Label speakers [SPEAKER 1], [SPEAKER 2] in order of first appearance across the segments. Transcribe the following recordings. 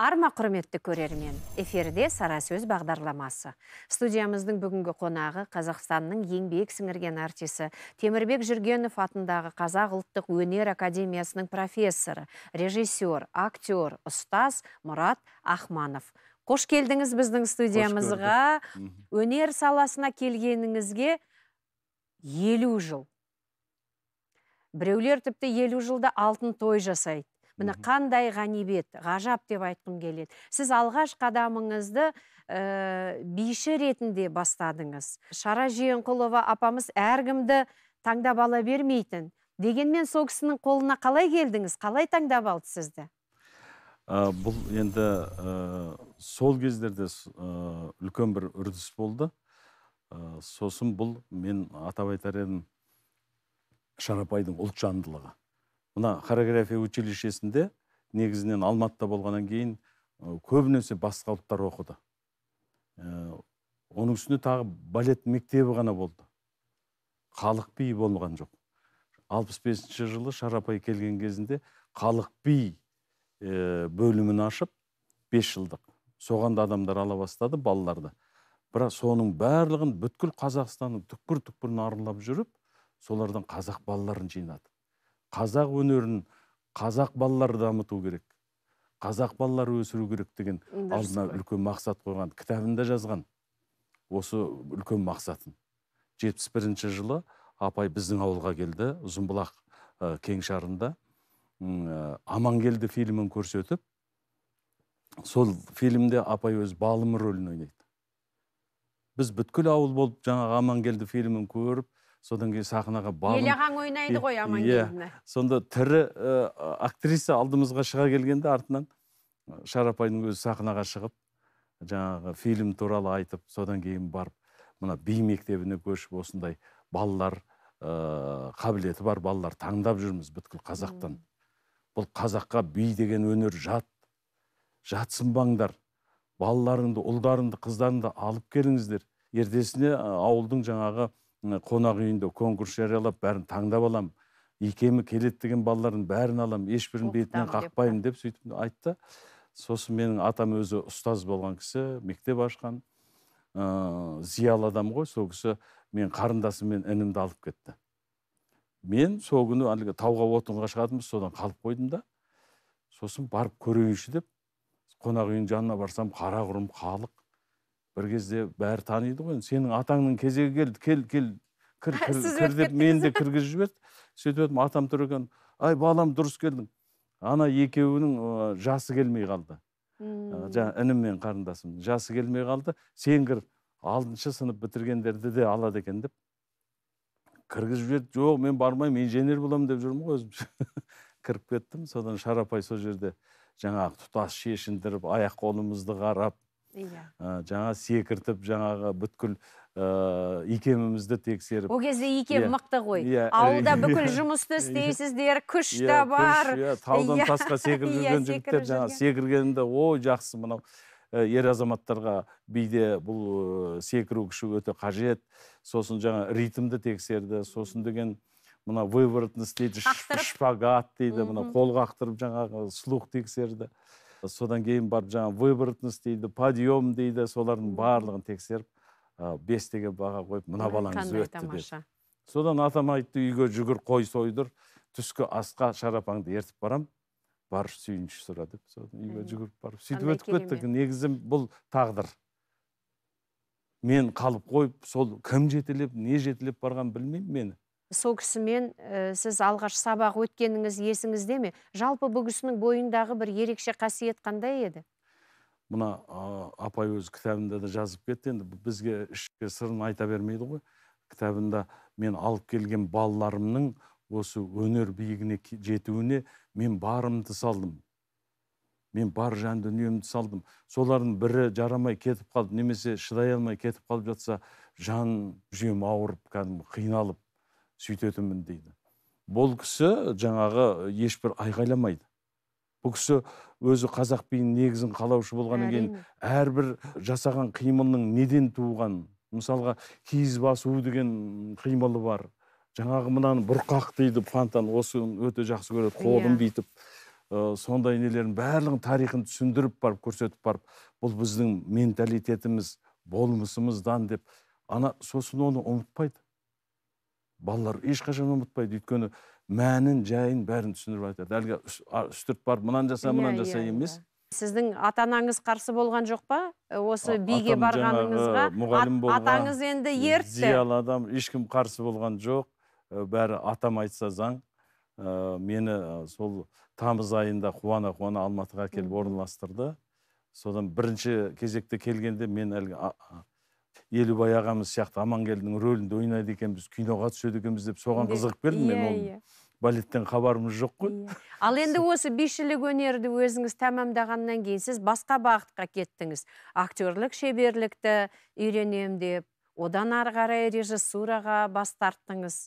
[SPEAKER 1] Арма құрметті көрермен, эфирде Сара сөз бағдарламасы. Студиямыздың бүгінгі қонағы Қазақстанның еңбек сіңірген артисі Темірбек Жүргенов атындағы Қазақ ұлттық өнер академиясының профессоры, режиссер, актер, ұстаз Мұрат Ахманов. Қош келдіңіз біздің студиямызға. Өнер саласына келгеніңізге елу жыл. Біреулер тіпті елу жылда алтын той жасайды міне қандай ғанибет ғажап деп айтқым келеді сіз алғаш қадамыңызды ә, биші ретінде бастадыңыз шара жиенқұлова апамыз әркімді таңдап ала бермейтін дегенмен сол кісінің қолына қалай келдіңіз қалай таңдап алды сізді
[SPEAKER 2] бұл енді ә, сол кездерде ә, үлкен бір үрдіс болды сосын бұл мен атап айтар едім шарапайдың ұлт мына хореография училищесінде негізінен алматыда болғаннан кейін көбінесе басқа ұлттар оқыды ә, оның үстіне тағы балет мектебі ғана болды халық биі болған жоқ 65 жылы шарапай келген кезінде халық би бөлімін ашып бес жылдық соған да адамдар ала бастады балаларды бірақ соның барлығын бүткіл қазақстанның түкпір түкпірін аралап жүріп солардан қазақ балаларын жинады қазақ өнерін қазақ балалары дамыту керек қазақ балалары өсіру керек деген алдына үлкен мақсат қойған кітабында жазған осы үлкен мақсатын жетпіс бірінші жылы апай біздің ауылға келді ұзынбұлақ ә, кеңшарында ә, амангелді фильмін көрсетіп сол фильмде апай өз балым рөлін ойнайды біз бүткіл ауыл болып жаңағы амангелді фильмін көріп содан кейін сахнаға бағын ел ойнайды ғой амангелдіні иә, yeah. сонда тірі ә, актриса алдымызға шыға келгенде артынан шарапайдың өзі сахнаға шығып жаңағы фильм туралы айтып содан кейін барып мына би мектебіне көшіп осындай балалар ыыы қабілеті бар балалар таңдап жүрміз бүткіл қазақтан бұл қазаққа би деген өнер жат жатсынбаңдар балаларыңды ұлдарыңды қыздарыңды алып келіңіздер ертесіне ауылдың жаңағы қонақ үйінде конкурс жариялап бәрін таңдап алам, икемі келеді деген балалардың бәрін аламын ешбірін бетінен қақпаймын деп сөйтіп айтты сосын менің атам өзі ұстаз болған кісі мектеп ашқан ыыы зиялы адам ғой сол кісі мен қарындасым мен інімді алып кетті мен сол күні әлгі тауға отынға шығатынбыз содан қалып қойдым да сосын барып көрейінші деп қонақ үйінің жанына барсам қара құрым халық бір кезде бәрі таниды ғой сенің атаңның кезегі келді кел кел кір кір, кір деп мені де кіргізіп жіберді сөйтіп едім атам тұр екен ай балам дұрыс келдің ана екеуінің жасы келмей қалды hmm. жаңа інім мен қарындасым жасы келмей қалды сен кір алтыншы сынып бітіргендерді де алады екен деп кіргізіп жіберді жоқ мен бармаймын инженер боламын деп жүрмін ғой өзім кіріп кеттім содан шарапай сол жерде жаңағы тұтас шешіндіріп аяқ қолымызды қарап иә э, жаңа секіртіп жаңағы бүткіл ыыы э, икемімізді тексеріп ол кезде икем иә. мықты ғой иә ауылда бүкіл жұмысты
[SPEAKER 1] істейсіздер күш иә, те бар иә таудан иә. тасқа секіріп жүрген жігіттер жаңа
[SPEAKER 2] секіргенде ой жақсы мынау э, ер азаматтарға биде бұл секіру күші өте қажет сосын жаңа ритмді тексерді сосын деген мына выворотность дейді шпагат дейді мына қол қақтырып жаңағы слух тексерді содан кейін барып жаңағы выборотность дейді подъем дейді солардың барлығын тексеріп бес бестеге баға қойып мына балаңыз өтті деп содан атам айтты үйге жүгір қой сойдыр түскі асқа шарапаңды ертіп барам бар сүйінші сұра деп содан үйге жүгіріп барып сөйтіп өтіп кеттік негізі бұл тағдыр мен қалып қойып сол кім жетелеп не жетелеп барғанын білмеймін мені
[SPEAKER 1] сол кісімен ә, сіз алғаш сабақ өткеніңіз есіңізде ме жалпы бұл кісінің бойындағы бір ерекше қасиет қандай еді
[SPEAKER 2] мына апай өз кітабында да жазып кетті енді бізге ішкі сырын айта бермейді ғой кітабында мен алып келген балаларымның осы өнер биігіне жетуіне мен барымды салдым мен бар жан дүниемді салдым солардың бірі жарамай кетіп қалып немесе шыдай алмай кетіп қалып жатса жан жүйем ауырып кәдімгі қиналып сөйтетінмін дейді бұл кісі жаңағы ешбір айғайламайды бұл кісі өзі қазақ биінің негізін қалаушы болғаннан кейін әрбір жасаған қимылының неден туған мысалға киіз басу деген қимылы бар жаңағы мынаны бұрқақ дейді фонтан осыны өте жақсы көреді иә. қолын бүйтіп ә, сондай нелерін барлығын тарихын түсіндіріп барып көрсетіп барып бұл біздің менталитетіміз болмысымыздан деп ана сосын оны ұмытпайды балалар ешқашан ұмытпайды өйткені мәнін жайын бәрін түсіндіріп айтады әлгі үстірт барып мынаны жаса иә, мынаны иә, жаса иә. емес
[SPEAKER 1] сіздің ата анаңыз қарсы болған жоқ па э, осы биге барғаныңызға э, атаңыз енді ертті зиялы
[SPEAKER 2] адам ешкім қарсы болған жоқ э, бәрі атам айтса заң мені сол тамыз айында қуана қуана алматыға келіп орналастырды содан бірінші кезекте келгенде мен әлгі елубай ағамыз сияқты амангелдінің рөлінде ойнайды екенбіз киноға түседі екенбіз деп соған қызығып келдім мен ол балеттен хабарымыз жоқ қой иә.
[SPEAKER 1] ал енді осы бишілік өнерді өзіңіз тәмамдағаннан кейін сіз басқа бағытқа кеттіңіз актерлік шеберлікті үйренемін деп одан ары қарай режиссураға бас тарттыңыз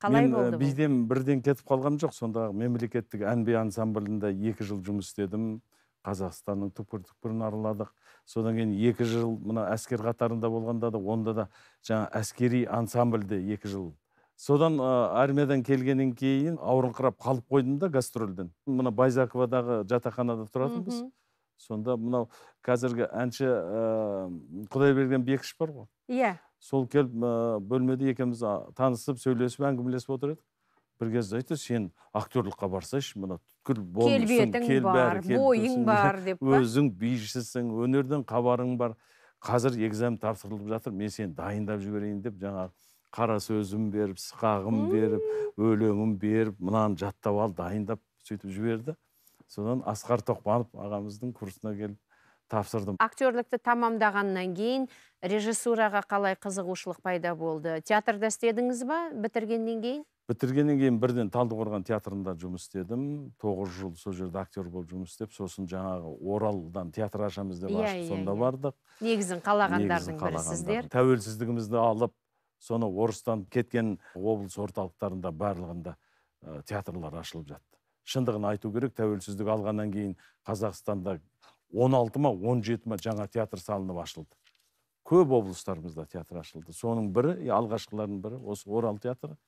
[SPEAKER 2] қалай болды э, бұл? бірден кетіп қалған жоқ сондағы мемлекеттік ән би ансамблінде екі жыл жұмыс істедім қазақстанның түкпір түкпірін араладық содан кейін екі жыл мына әскер қатарында болғанда да онда да жаңа әскери ансамбльде екі жыл содан ә, армиядан келгеннен кейін ауырыңқырап қалып қойдым да гастрольден мына байзаковадағы жатақханада тұратынбыз сонда мынау қазіргі әнші ә, құдайберген бекіш бар ғой иә сол келіп ә, бөлмеде екеуміз танысып сөйлесіп әңгімелесіп отыр едік бір кезде айтты сен актерлыққа барсайшы мына түткіл келбетің кел бар бойың бар деп өзің бишісің өнерден хабарың бар қазір экзамен тапсырылып жатыр мен сені дайындап жіберейін деп жаңағы қара сөзім беріп сықағым беріп өлеңім беріп мынаны жаттап ал дайындап сөйтіп жіберді содан асқар тоқпанов ағамыздың курсына келіп тапсырдым
[SPEAKER 1] актерлікті тамамдағаннан кейін режиссураға қалай қызығушылық пайда болды театрда істедіңіз ба бітіргеннен кейін
[SPEAKER 2] бітіргеннен кейін бірден талдықорған театрында жұмыс істедім тоғыз жыл сол жерде актер болып жұмыс істеп сосын жаңағы оралдан театр ашамыз деп иә, ашып иә, сонда иә. бардық
[SPEAKER 1] негізін қалағандардың бірі
[SPEAKER 2] тәуелсіздігімізді алып соны орыстан кеткен облыс орталықтарында барлығында ә, театрлар ашылып жатты шындығын айту керек тәуелсіздік алғаннан кейін қазақстанда 16 ма 17 ма жаңа театр салынып ашылды көп облыстарымызда театр ашылды соның бірі алғашқылардың бірі осы орал театры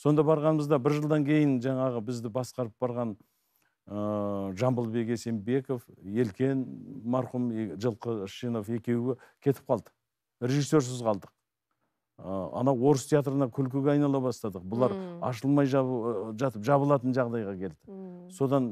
[SPEAKER 2] сонда барғанымызда бір жылдан кейін жаңағы бізді басқарып барған ә, жамбылбек есенбеков елкен марқұм жылқы шинов екеуі кетіп қалды режиссерсіз қалдық ә, ана орыс театрына күлкіге айнала бастадық бұлар ашылмай жатып жабылатын жағдайға келді hmm. содан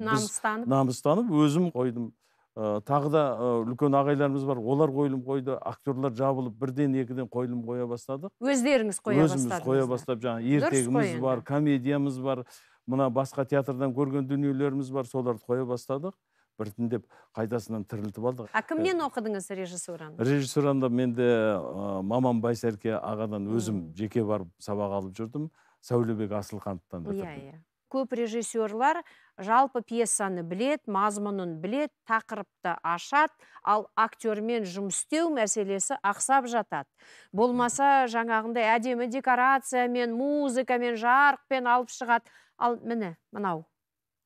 [SPEAKER 2] намыстанып намыстанып өзім қойдым ә, тағы да э, үлкен ағайларымыз бар олар қойылым қойды актерлар жабылып бірден екіден қойылым қоя бастадық өздеріңіз қоя өзіміз қоя бастап жаңағы ертегіміз бар комедиямыз бар мына басқа театрдан көрген дүниелеріміз бар соларды қоя бастадық біртіндеп қайтасынан тірілтіп алдық а кімнен
[SPEAKER 1] ә, оқыдыңыз режиссураны
[SPEAKER 2] режиссураны менде ә, э, мамам байсерке ағадан өзім жеке барып сабақ алып жүрдім сәулебек асылхановтан иә иә
[SPEAKER 1] көп режиссерлар жалпы пьесаны білет мазмұнын білет тақырыпты ашат, ал актермен жұмыс мәселесі ақсап жатады болмаса жаңағындай әдемі декорациямен музыкамен жарықпен алып шығады ал міне мынау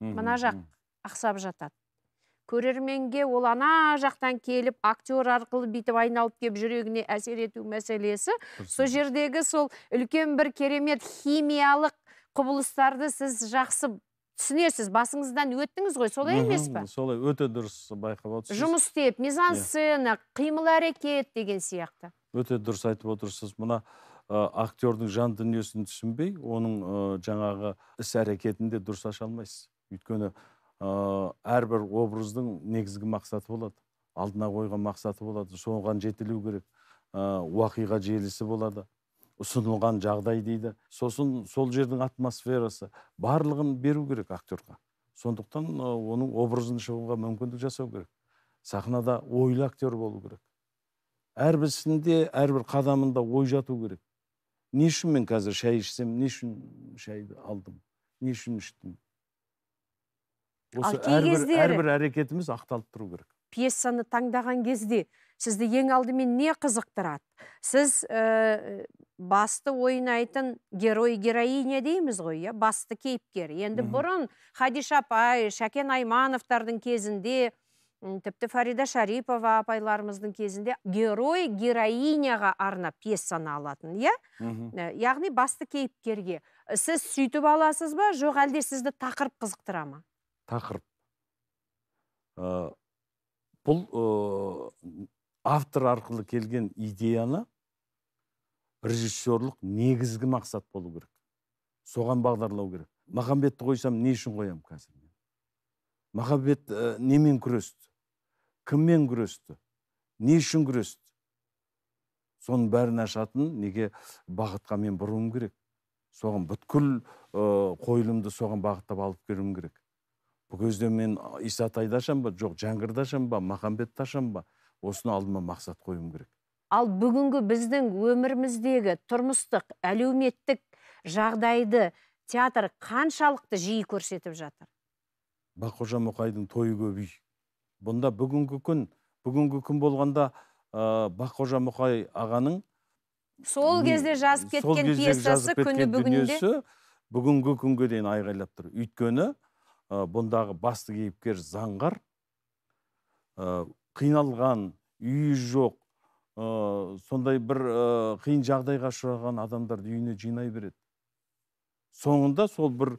[SPEAKER 1] мына жақ ақсап жатады көрерменге ол ана жақтан келіп актер арқылы бүйтіп айналып кеп жүрегіне әсер ету мәселесі сол жердегі сол үлкен бір керемет химиялық құбылыстарды сіз жақсы Түсінесіз басыңыздан өттіңіз ғой солай емес пе
[SPEAKER 2] солай өте дұрыс байқап отырсыз жұмыс
[SPEAKER 1] істеп мизансцена иә. қимыл әрекет деген сияқты
[SPEAKER 2] өте дұрыс айтып отырсыз мына ә, актердің жан дүниесін түсінбей оның ә, жаңағы іс әрекетін де дұрыс аша алмайсыз өйткені ә, әрбір образдың негізгі мақсаты болады алдына қойған мақсаты болады соған жетелеу керек ә, уақиға желісі болады ұсынылған жағдай дейді сосын сол жердің атмосферасы барлығын беру керек актерға сондықтан оның образын шығуға мүмкіндік жасау керек сахнада ойлы актер болу керек әрбір ісінде әрбір қадамында ой жату керек не үшін мен қазір шай ішсем не үшін шайды алдым не үшін іштім
[SPEAKER 1] осы әрбір,
[SPEAKER 2] әрекетіміз ақталып тұру керек
[SPEAKER 1] пьесаны таңдаған кезде сізді ең алдымен не қызықтырады сіз ә, басты ойнайтын герой героиня дейміз ғой иә басты кейіпкер енді бұрын хадиша апай шәкен аймановтардың кезінде тіпті фарида шарипова апайларымыздың кезінде герой героиняға арнап пьесаны алатын иә яғни басты кейіпкерге сіз сөйтіп аласыз ба жоқ әлде сізді тақырып қызықтыра ма
[SPEAKER 2] тақырып ә, бұл автор арқылы келген идеяны режиссерлық негізгі мақсат болу керек соған бағдарлау керек махамбетті қойсам не үшін қоямын қазір махамбет э, немен күресті кіммен күресті не үшін күресті соның бәрін ашатын неге бағытқа мен бұруым керек соған бүткіл ә, қойылымды соған бағыттап алып келуім керек бұл кезде мен исатайды ашамын ба жоқ жәңгірді ашамын ба махамбетті ашамын ба осыны алдыма мақсат қоюым керек
[SPEAKER 1] ал бүгінгі біздің өміріміздегі тұрмыстық әлеуметтік жағдайды театр қаншалықты жиі көрсетіп жатыр
[SPEAKER 2] баққожа мұқайдың тойы көп үй бұнда бүгінгі күн бүгінгі күн болғанда ә, баққожа мұқай ағаның
[SPEAKER 1] сол кезде жазып кеткен пьесасы күні бүгінде
[SPEAKER 2] бүгінгі күнге дейін айғайлап тұр өйткені ә, бұндағы басты кейіпкер заңғар қиналған үйі жоқ ә, сондай бір ә, қиын жағдайға ұшыраған адамдарды үйіне жинай береді соңында сол бір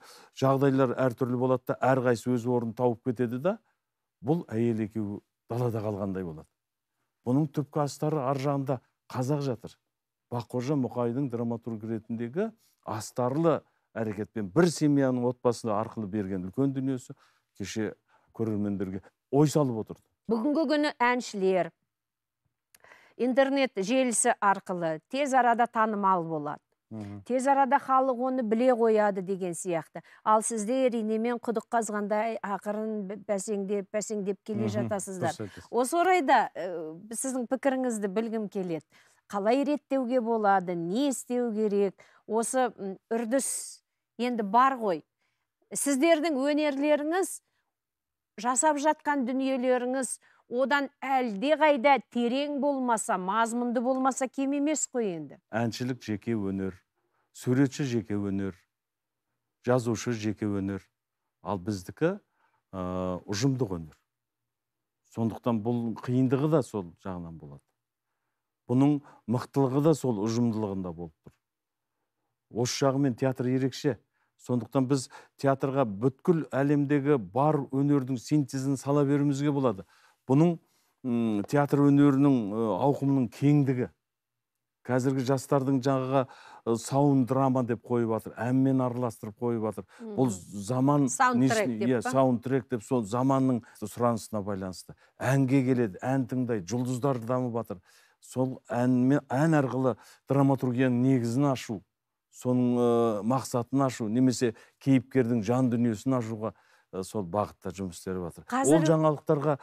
[SPEAKER 2] жағдайлар әртүрлі болады да әрқайсысы өз орнын тауып кетеді да бұл әйел екеуі далада қалғандай болады бұның түпкі астары ар жағында қазақ жатыр баққожа мұқайдың драматург ретіндегі астарлы әрекетпен бір семьяның отбасы арқылы берген үлкен дүниесі кеше көрермендерге ой салып отырды
[SPEAKER 1] бүгінгі күні әншілер интернет желісі арқылы тез арада танымал болады тез арада халық оны біле қояды деген сияқты ал сіздер инемен құдық қазғандай ақырын бәсеңдеп бәсеңдеп келе жатасыздар осы орайда э, сіздің пікіріңізді білгім келеді қалай реттеуге болады не істеу керек осы үрдіс енді бар ғой сіздердің өнерлеріңіз жасап жатқан дүниелеріңіз одан әлде қайда терең болмаса мазмұнды болмаса кем емес қой енді
[SPEAKER 2] әншілік жеке өнер суретші жеке өнер жазушы жеке өнер ал біздікі ә, ұжымдық өнер сондықтан бұл қиындығы да сол жағынан болады бұның мықтылығы да сол ұжымдылығында болып тұр осы жағымен театр ерекше сондықтан біз театрға бүткіл әлемдегі бар өнердің синтезін сала беруімізге болады бұның театр өнерінің ауқымының кеңдігі қазіргі жастардың жаңағы саунд драма деп қойып жатыр әнмен араластырып қойып жатыр бұл заман саундтрек деп иә, саундтрек деп сол заманның сұранысына байланысты әнге келеді ән тыңдайды жұлдыздар дамып жатыр сол әнмен ән арқылы драматургияның негізін ашу соның ә, мақсатын ашу немесе кейіпкердің жан дүниесін ашуға сол бағытта жұмыс істеп жатыр Қазір... ол жаңалықтарға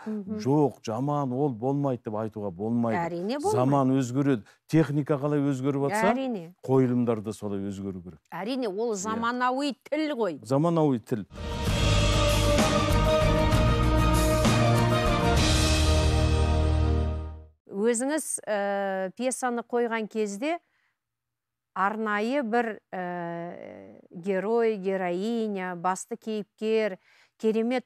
[SPEAKER 2] жоқ жаман ол болмайды деп айтуға болмайды әрине болмайды заман өзгереді техника қалай өзгеріп жатса әрине қойылымдар да солай өзгеру керек
[SPEAKER 1] әрине ол иә. заманауи тіл ғой
[SPEAKER 2] заманауи тіл
[SPEAKER 1] өзіңіз ә, пьесаны қойған кезде арнайы бір ә, герой героиня басты кейіпкер керемет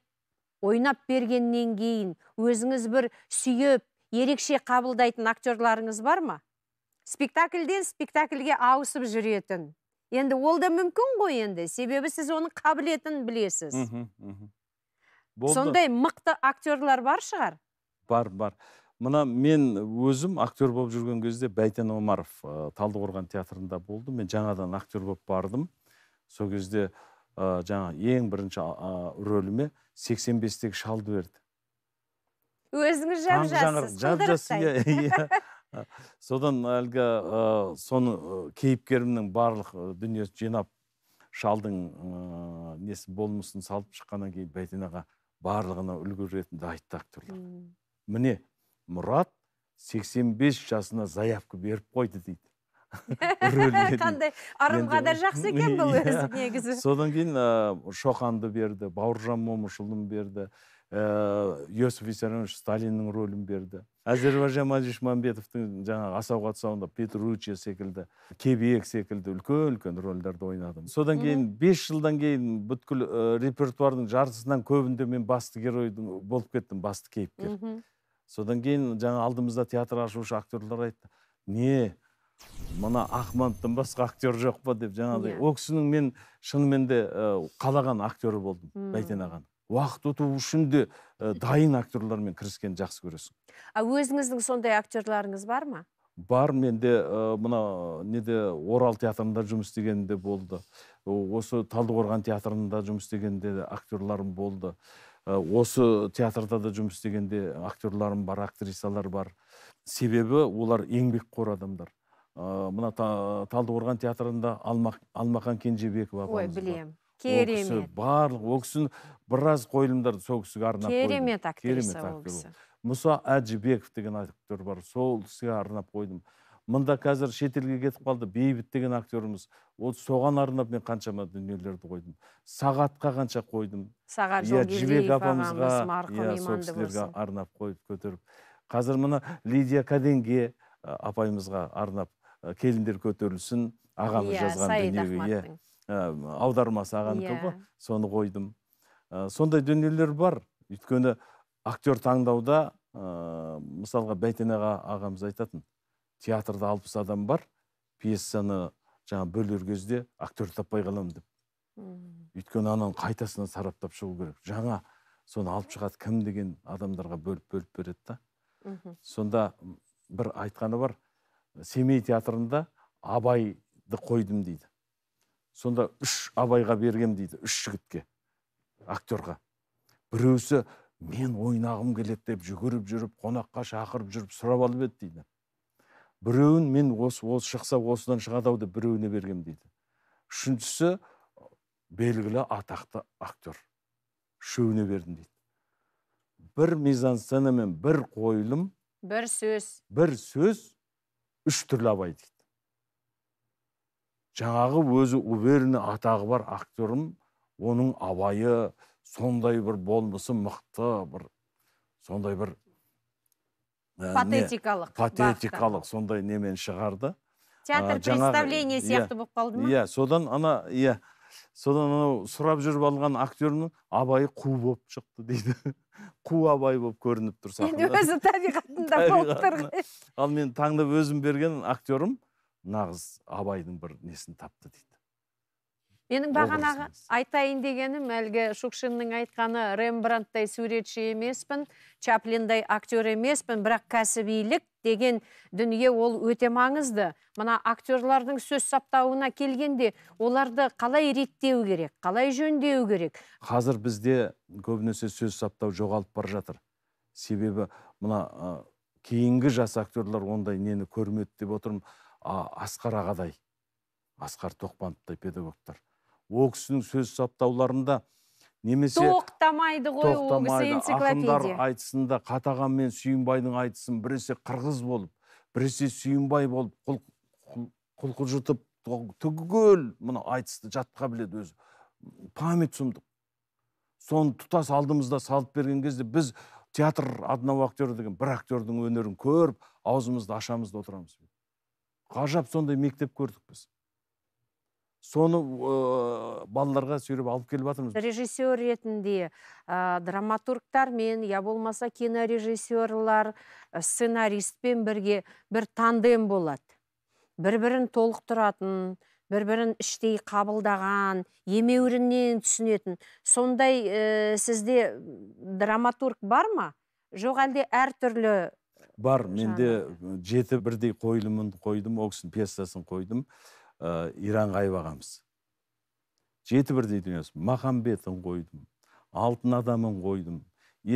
[SPEAKER 1] ойнап бергеннен кейін өзіңіз бір сүйіп ерекше қабылдайтын актерларыңыз бар ма спектакльден спектакльге ауысып жүретін енді ол да мүмкін ғой енді себебі сіз оның қабілетін білесіз сондай мықты актерлар бар шығар
[SPEAKER 2] бар бар мына мен өзім актер болып жүрген кезде бәйтен омаров ә, талдықорған театрында болдым мен жаңадан актер болып бардым сол кезде ә, жаңа ең бірінші ә, рөліме 85 бестегі шалды берді
[SPEAKER 1] өзіңіз жап жассыз иә, иә.
[SPEAKER 2] содан әлгі ә, соны кейіпкерімнің барлық дүниесін жинап шалдың ә, несі болмысын салып шыққаннан кейін бәйтен аға барлығына үлгі ретінде айтты актерлар міне мұрат 85 жасына заявка беріп қойды дейді қандай
[SPEAKER 1] арымға да жақсы екен бұл иә. өзі негізі
[SPEAKER 2] содан кейін шоқанды берді бауыржан момышұлын берді ыыы иосиф виссарионович сталиннің рөлін берді әзербайжан мамбетовтың жаңағы асауға тұсауында петручи секілді кебек секілді үлкен үлкен рөлдерді ойнадым содан кейін бес жылдан кейін бүткіл репертуардың жартысынан көбінде мен басты геройдың болып кеттім басты кейіпкер содан кейін жаңа алдымызда театр ашушы актерлар айтты не мына ахмановтан басқа актер жоқ па деп жаңағыдай yeah. Иә. ол кісінің мен шынымен де қалаған актері болдым hmm. бәйтен ағаның уақыт өту үшін де дайын актерлармен кіріскенді жақсы көресің
[SPEAKER 1] а өзіңіздің сондай актерларыңыз бар ма
[SPEAKER 2] бар менде ә, мына неде орал театрында жұмыс істегенім де болды осы талдықорған театрында жұмыс істегенде де актерларым болды Э, осы театрда да жұмыс істегенде актерларым бар актрисалар бар себебі олар еңбекқор адамдар ыыы э, мына талдықорған театрында Алма, алмақан кенжебеков ой білемін керемет барлық ол кісіні біраз қойылымдар сол кісіге арнап керемет актриса керемет актер ол кісі мұса әжібеков деген актер бар сол кісіге арнап қойдым мында қазір шетелге кетіп қалды бейбіт деген актеріміз ол соған арнап мен қаншама дүниелерді қойдым сағатқа қанша қойдым сағат иә, жібек апамызға иә, сол кісілерге арнап қойып көтеріп қазір мына лидия каденге апайымызға арнап келіндер көтерілсін ағамыз иә, жазған дүниеге иә аудармасы ағанікі ғой соны қойдым сондай дүниелер бар өйткені актер таңдауда ыыы мысалға бәйтен аға ағамыз айтатын театрда алпыс адам бар пьесаны жаңа бөлер кезде актер таппай қаламын
[SPEAKER 1] деп
[SPEAKER 2] өйткені ананы қайтасынан сараптап шығу керек жаңа соны алып шығады кім деген адамдарға бөліп бөліп береді да сонда бір айтқаны бар семей театрында абайды қойдым дейді сонда үш абайға берген дейді үш жігітке актерға біреусі мен ойнағым келеді деп жүгіріп жүріп қонаққа шақырып жүріп сұрап алып еді дейді біреуін мен осы осы шықса осыдан шығады ау деп біреуіне бергем дейді үшіншісі белгілі атақты актер үшеуіне бердім дейді бір мизансцена мен бір қойылым
[SPEAKER 1] бір сөз
[SPEAKER 2] бір сөз үш түрлі абай дейді жаңағы өзі уверенный атағы бар актерім оның абайы сондай бір болмысы мықты бір сондай бір Ә, патетикалық патетикалық сондай немен шығарды театр представление иә, сияқты болып қалды ма иә содан ана иә содан анау сұрап жүріп алған актерінің абайы қу болып шықты дейді қу абай болып көрініп тұр сахнада өзі
[SPEAKER 1] табиғатында болып тұр
[SPEAKER 2] ал мен таңдап өзім берген актерім нағыз абайдың бір несін тапты дейді
[SPEAKER 1] менің бағанағы айтайын дегенім әлгі шукшиннің айтқаны рембрандттай суретші емеспін чаплиндай актер емеспін бірақ кәсібилік деген дүние ол өте маңызды мына актерлардың сөз саптауына келгенде оларды қалай реттеу керек қалай жөндеу керек
[SPEAKER 2] қазір бізде көбінесе сөз саптау жоғалып бара жатыр себебі мына ә, кейінгі жас актерлар ондай нені көрмеді деп отырмын асқарағадай асқар ағадай асқар тоқпановтай педагогтар ол кісінің сөз саптауларында немесе
[SPEAKER 1] тоқтамайды ғой ол кісі энциклопедия
[SPEAKER 2] айтысында қатаған мен сүйінбайдың айтысын біресе қырғыз болып біресе сүйінбай болып құл, құлқылжытып түгел мына айтысты жатқа біледі өзі память сұмдық соны тұтас алдымызда салып берген кезде біз театр одного актера деген бір актердің өнерін көріп аузымызды ашамыз да отырамыз ғажап сондай мектеп көрдік біз соны ыыы э, балаларға сүйреп алып келіватырмыз
[SPEAKER 1] режиссер ретінде ә, драматургтармен я болмаса кинорежиссерлар э, сценаристпен бірге бір тандем болады бір бірін толықтыратын бір бірін іштей қабылдаған емеуріннен түсінетін сондай ә, сізде драматург бар ма жоқ әлде әртүрлі
[SPEAKER 2] бар менде жеті бірдей қойылымын қойдым ол кісінің пьесасын қойдым ә, э, иранға айбағанбыз жеті бірдей дүниесі махамбетін қойдым алтын адамын қойдым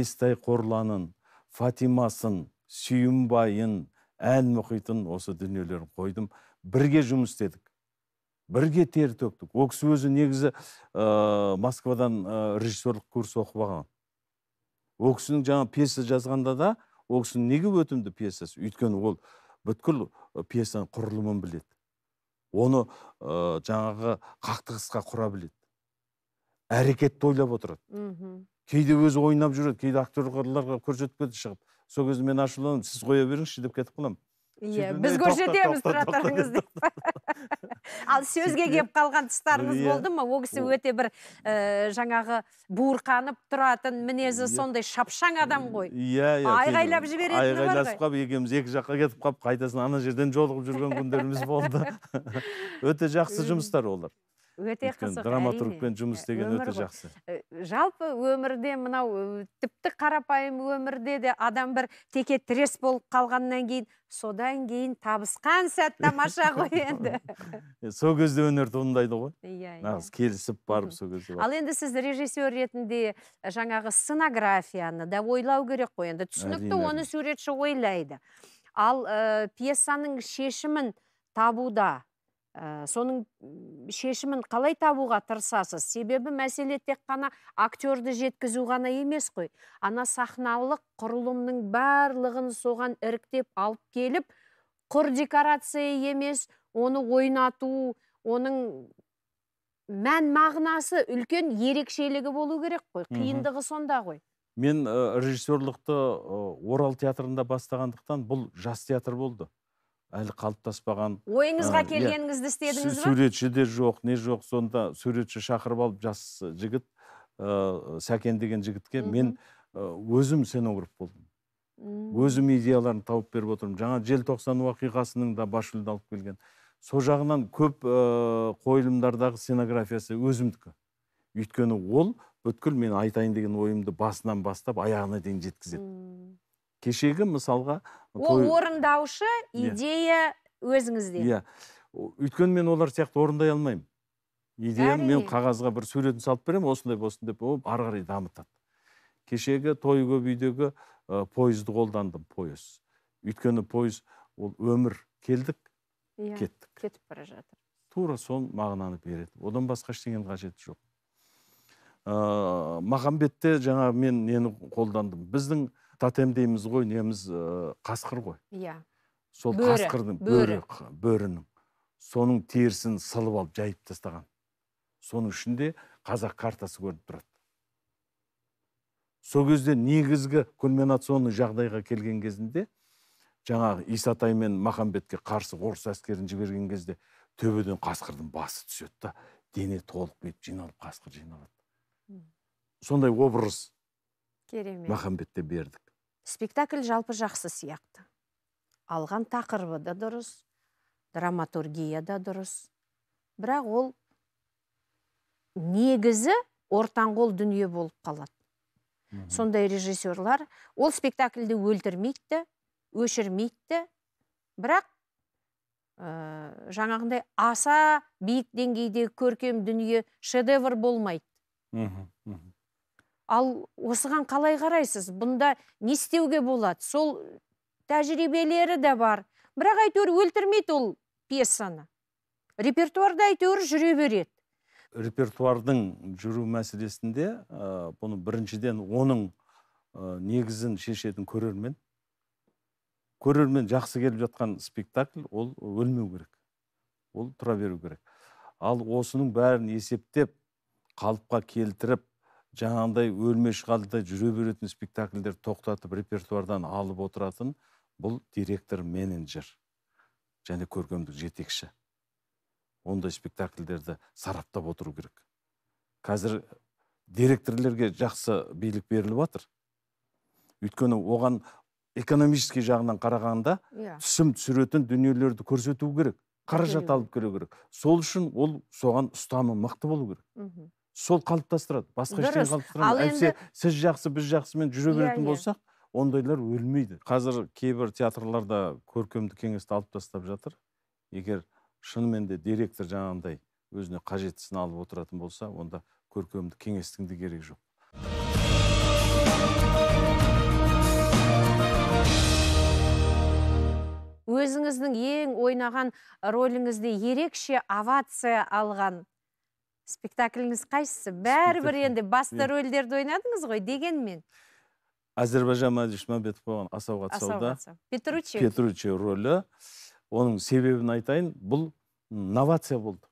[SPEAKER 2] естай қорланын фатимасын сүйімбайын әл мұхитын осы дүниелерін қойдым бірге жұмыс істедік бірге тер төктік ол кісі өзі негізі ә, москвадан ә, э, режиссерлық курс оқып алған ол кісінің жаңа пьеса жазғанда да ол кісінің неге өтімді пьесасы өйткені ол бүткіл пьесаның құрылымын біледі оны ыыы жаңағы қақтығысқа құра біледі әрекетті ойлап отырады мхм кейде өзі ойнап жүреді кейде актерларға көрсетіп шығып сол кезде мен ашуланамын сіз қоя беріңізші деп кетіп қаламын
[SPEAKER 1] иә біз көрсетеміз тұра.
[SPEAKER 2] деп
[SPEAKER 1] ал сөзге келіп қалған тұстарыңыз иә. болды ма ол кісі өте бір э, жаңағы буырқанып тұратын мінезі сондай шапшаң адам ғой
[SPEAKER 2] иә иә айғайлап жіберетін айғайласып қалып екеуміз екі жаққа кетіп қалып қайтасын ана жерден жолығып жүрген күндеріміз болды өте жақсы жұмыстар олар өте қызық драматургпен жұмыс істеген өте жақсы
[SPEAKER 1] жалпы өмірде мынау тіпті қарапайым өмірде де адам бір теке тірес болып қалғаннан кейін содан кейін табысқан сәт тамаша ғой енді
[SPEAKER 2] сол кезде өнер туындайды ғой иә, иә нағыз келісіп барып сол кезде ал
[SPEAKER 1] енді сіз режиссер ретінде жаңағы сценографияны да ойлау керек қой енді түсінікті оны суретші ойлайды ал пьесаның шешімін табуда ә, соның шешімін қалай табуға тырысасыз себебі мәселе тек қана актерді жеткізу ғана емес қой ана сахналық құрылымның барлығын соған іріктеп алып келіп құр декорация емес оны ойнату оның мән мағынасы үлкен ерекшелігі болу керек қой қиындығы сонда ғой
[SPEAKER 2] мен ә, режиссерлықты ә, орал театрында бастағандықтан бұл жас театр болды әлі қалыптаспаған ойыңызға ә, иә. келгеніңізді істедіңіз ба суретші де жоқ не жоқ сонда суретші шақырып алып жас жігіт ә, сәкен деген жігітке мен ә, өзім сценограф болдым өзім идеяларын тауып беріп отырмын жаңа желтоқсан уақиғасының да бас алып келген сол жағынан көп ә, қойылымдардағы сценографиясы өзімдікі өйткені ол бүткіл мен айтайын деген ойымды басынан бастап аяғына дейін жеткізеді кешегі мысалға той...
[SPEAKER 1] орындаушы иә. идея өзіңізде иә
[SPEAKER 2] өйткені мен олар сияқты орындай алмаймын идеяны мен қағазға бір суретін салып беремін осындай болсын деп ол ары қарай дамытады кешегі той көп үйдегі ә, пойызды қолдандым пойыз өйткені пойыз ол өмір келдік yeah, иә,
[SPEAKER 1] кеттік кетіп бара жатыр
[SPEAKER 2] тура сол мағынаны береді одан басқа ештеңенің қажеті жоқ ә, мағамбетте жаңа мен нені қолдандым біздің тотем дейміз ғой неміз э, қасқыр ғой иә сол қасқырдың бөрі бөрінің соның терісін сылып алып жайып тастаған соның ішінде қазақ картасы көрініп тұрады сол кезде негізгі кульминационный жағдайға келген кезінде жаңағы исатай мен махамбетке қарсы орыс әскерін жіберген кезде төбеден қасқырдың басы түседі да дене толық бүйтіп жиналып қасқыр жиналады сондай образ керемет махамбетте бердік
[SPEAKER 1] спектакль жалпы жақсы сияқты алған тақырыбы да дұрыс драматургия да дұрыс бірақ ол негізі қол дүние болып қалады сондай режиссерлар ол спектакльді өлтірмейді өшірмейді бірақ ә, жаңағындай аса биік деңгейдегі көркем дүние шедевр болмайды ал осыған қалай қарайсыз бұнда не істеуге болады сол тәжірибелері де бар бірақ әйтеуір өлтірмейді ол пьесаны репертуарда әйтеуір жүре береді
[SPEAKER 2] репертуардың жүру мәселесінде ә, бұны біріншіден оның негізін шешетін көрермен көрермен жақсы келіп жатқан спектакль ол өлмеу керек ол тұра беру керек ал осының бәрін есептеп қалыпқа келтіріп жаңағындай өлмеш қалды жүре беретін спектакльдерді тоқтатып репертуардан алып отыратын бұл директор менеджер және көркемдік жетекші ондай спектакльдерді сараптап отыру керек қазір директорлерге жақсы билік беріліп жатыр өйткені оған экономический жағынан қарағанда yeah. Иә. түсім түсіретін дүниелерді көрсету керек қаражат алып келу керек сол үшін ол соған ұстанымы мықты болу керек сол қалыптастырады басқа ештеңе қалыптастырмайды әйтпесе сіз жақсы біз жақсымен жүре иә, беретін иә. болсақ ондайлар өлмейді қазір кейбір театрларда көркемдік кеңесті алып тастап жатыр егер шынымен де директор жаңағындай өзіне қажеттісін алып отыратын болса онда көркемдік кеңестің де керегі жоқ
[SPEAKER 1] өзіңіздің ең ойнаған рөліңізде ерекше овация алған спектакліңіз қайсысы бәрібір енді басты иә. рөлдерді ойнадыңыз ғой дегенмен
[SPEAKER 2] әзірбайжан мәдіш мәмбетов қойған асауға сауда
[SPEAKER 1] петручи петручи
[SPEAKER 2] рөлі оның себебін айтайын бұл новация болды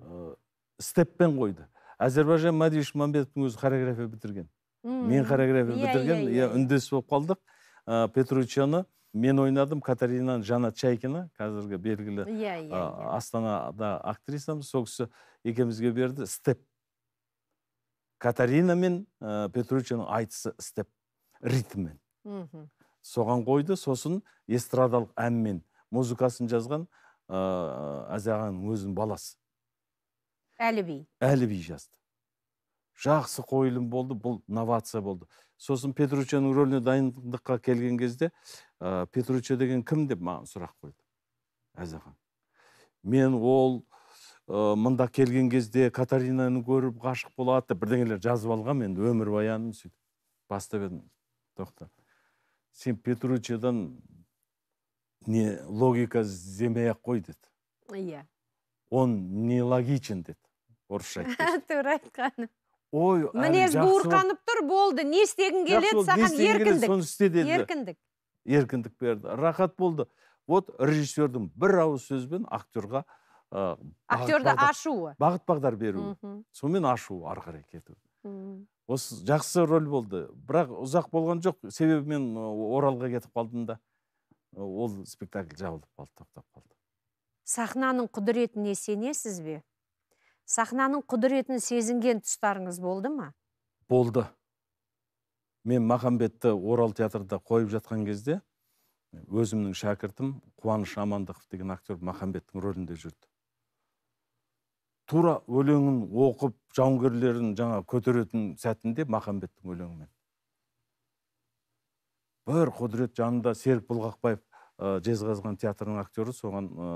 [SPEAKER 2] ә, степпен қойды әзірбайжан мәдиевич мәмбетовтің өзі хореография бітірген мен хореография иә, бітірген иә, иә үндес болып қалдық ә, э, петручаны мен ойнадым катаринан жанат чайкина қазіргі белгілі иә yeah, иә, иә. астанада актрисамыз сол кісі екеумізге берді степ катарина мен ә, айтысы степ ритммен mm соған қойды сосын эстрадалық әнмен музыкасын жазған ыыы ә, өзінің баласы әліби әліби жазды жақсы қойылым болды бұл новация болды сосын петручаның рөліне дайындыққа келген кезде ә, петруча деген кім деп маған сұрақ қойды әзілхан мен ол ә, мында келген кезде катаринаны көріп ғашық болады деп бірдеңелер жазып мен, енді өмірбаянын сөйтіп бастап едім тоқта сен петручадан не логика іздемей ақ қой деді иә yeah. он логичен деді орысша
[SPEAKER 1] тура айтқаным
[SPEAKER 2] ой мінез буырқанып
[SPEAKER 1] тұр болды не істегің келеді саған еркіндік деді еркіндік
[SPEAKER 2] еркіндік берді рахат болды вот режиссердің бір ауыз сөзбен актерға ә, э, актерді ашуы бағыт бағдар беру сонымен ашу ары қарай кету осы жақсы роль болды бірақ ұзақ болған жоқ себебі мен э, оралға кетіп қалдым да э, ол спектакль жабылып қалды тоқтап қалды
[SPEAKER 1] сахнаның құдіретіне сенесіз бе сахнаның құдіретін сезінген тұстарыңыз болды ма
[SPEAKER 2] болды мен махамбетті орал театрда қойып жатқан кезде өзімнің шәкіртім қуаныш амандықов деген актер махамбеттің рөлінде жүрді тура өлеңін оқып жауынгерлерін жаңа көтеретін сәтінде махамбеттің өлеңімен бір құдірет жанында серік бұлғақбаев ә, жезқазған театрының актері соған ә,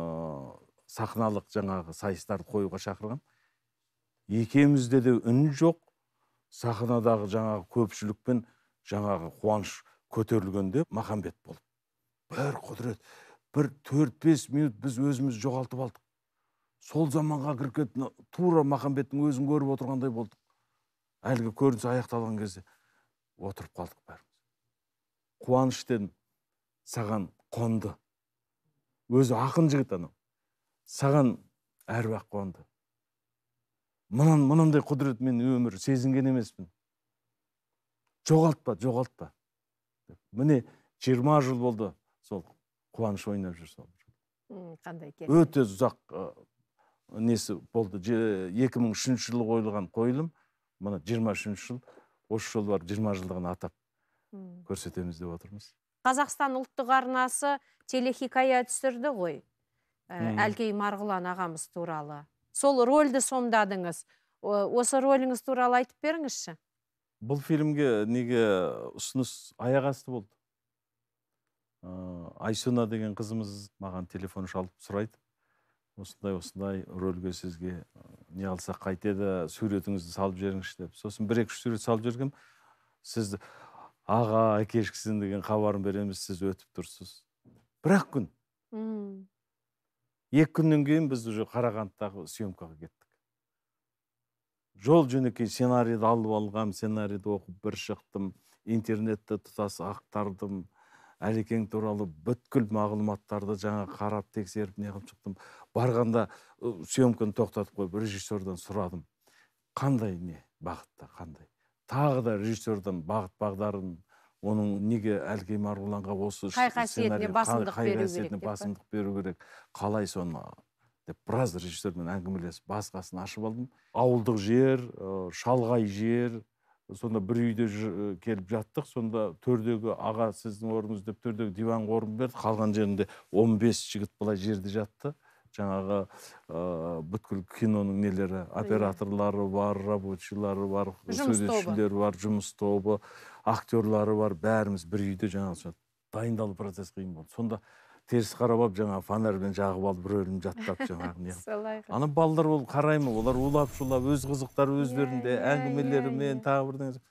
[SPEAKER 2] сахналық жаңағы сайыстарды қоюға шақырған екеумізде де үн жоқ сахнадағы жаңағы көпшілікпен жаңағы қуаныш көтерілгенде махамбет болып бір құдірет бір төрт бес минут біз өзіміз жоғалтып алдық сол заманға кіріп кеттік тура махамбеттің өзін көріп отырғандай болдық әлгі көрініс аяқталған кезде отырып қалдық бәріміз қуаныш дедім саған қонды өзі ақын жігіт анау саған әруақ қонды мынан мынандай құдірет мен өмір сезінген емеспін жоғалтпа жоғалтпа міне жиырма жыл болды сол қуаныш ойнап жүр сол
[SPEAKER 1] қандай керемет өте
[SPEAKER 2] ұзақ ә, несі болды екі мың үшінші жылы қойылған қойылым мына үшінші жыл осы жол барып жиырма жылдығын атап көрсетеміз деп отырмыз
[SPEAKER 1] қазақстан ұлттық арнасы телехикая түсірді ғой
[SPEAKER 2] ә, әлкей
[SPEAKER 1] марғұлан ағамыз туралы сол рөлді сомдадыңыз осы рөліңіз туралы айтып беріңізші
[SPEAKER 2] бұл фильмге неге ұсыныс аяқ асты болды ыыы айсуна деген қызымыз маған телефон шалып сұрайды осындай осындай рөлге сізге не алсақ қайтеді суретіңізді салып жіберіңізші деп сосын бір екі үш сурет салып жібергем сіз аға кешкісін деген хабарын береміз сіз өтіп тұрсыз бір ақ күн екі күннен кейін біз уже қарағандыдағы съемкаға кеттік жол жөнекей сценарийді алып алғам сценарийді оқып бір шықтым интернетті тұтас ақтардым әлекең туралы бүткіл мағлұматтарды жаңа қарап тексеріп неғып шықтым барғанда съемканы тоқтатып қойып режиссердан сұрадым қандай не бағытта қандай тағы да режиссердан бағыт бағдарын оның неге әлкей марғұланға осы қай қасиетіне басымдық қай, қай қасиетіне басымдық беру керек қалай соны деп біраз режиссермен әңгімелесіп басқасын ашып алдым ауылдық жер шалғай жер сонда бір үйде келіп жаттық сонда төрдегі аға сіздің орныңыз деп төрдегі диван орын берді қалған жерінде 15 жігіт былай жерде жатты жаңағы ыыы бүткіл киноның нелері иә. операторлары бар рабочийлары бар сөйлесушілері бар жұмыс тобы актерлары бар бәріміз бір үйде жаңағы дайындалу процесс қиын болды сонда теріс қарап алып жаңағы фонарьмен жағып алып бір жаттап жаңағы не ана балалар ол қарай ма олар улап шулап өз қызықтары өздерінде әңгімелерімен тағы бірдеңе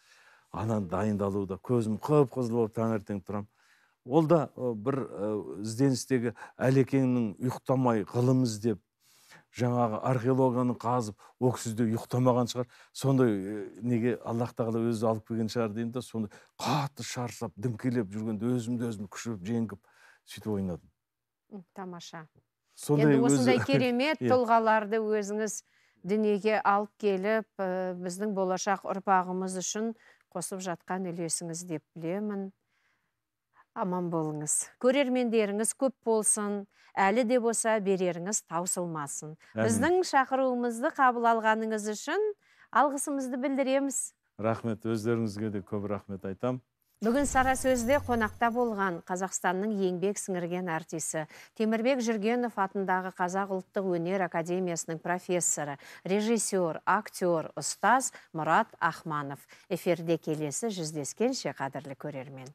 [SPEAKER 2] ананы дайындалуда көзім қып қызыл болып таңертең тұрамын ол да бір ізденістегі әлекеңнің ұйықтамай ғылым іздеп жаңағы археологияны қазып де ұйықтамаған шығар сондай э, неге аллах тағала өзі алып келген шығар деймін да сондай қатты шаршап діңкелеп жүргенде өзімді өзім күшіп жеңіп сөйтіп ойнадым тамаша сондай енді керемет иә.
[SPEAKER 1] тұлғаларды өзіңіз дүниеге алып келіп э, біздің болашақ ұрпағымыз үшін қосып жатқан үлесіңіз деп білемін аман болыңыз көрермендеріңіз көп болсын әлі де болса береріңіз таусылмасын біздің шақыруымызды қабыл алғаныңыз үшін алғысымызды білдіреміз
[SPEAKER 2] рахмет өздеріңізге де көп рахмет айтам.
[SPEAKER 1] бүгін сара сөзде қонақта болған қазақстанның еңбек сіңірген артисі темірбек жүргенов атындағы қазақ ұлттық өнер академиясының профессоры режиссер актер ұстаз мұрат ахманов эфирде келесі жүздескенше
[SPEAKER 2] қадірлі көрермен